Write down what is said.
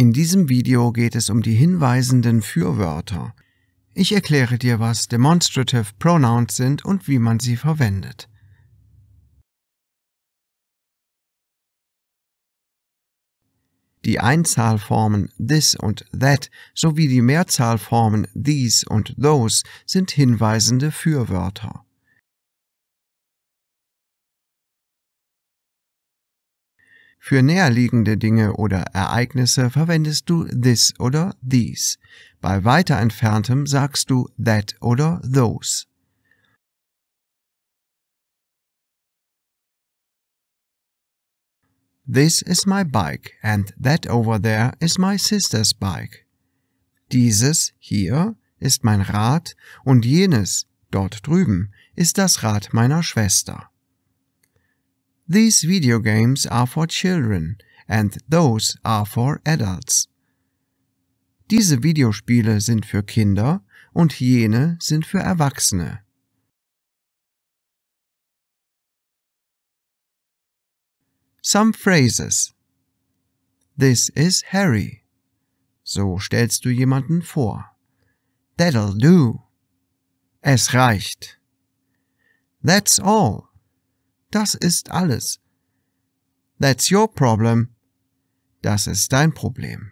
In diesem Video geht es um die hinweisenden Fürwörter. Ich erkläre dir, was Demonstrative Pronouns sind und wie man sie verwendet. Die Einzahlformen this und that sowie die Mehrzahlformen these und those sind hinweisende Fürwörter. Für näherliegende Dinge oder Ereignisse verwendest du this oder these. Bei weiter entferntem sagst du that oder those. This is my bike and that over there is my sister's bike. Dieses hier ist mein Rad und jenes dort drüben ist das Rad meiner Schwester. These video games are for children and those are for adults. Diese Videospiele sind für Kinder und jene sind für Erwachsene. Some phrases. This is Harry. So stellst du jemanden vor. That'll do. Es reicht. That's all. Das ist alles. That's your problem. Das ist dein Problem.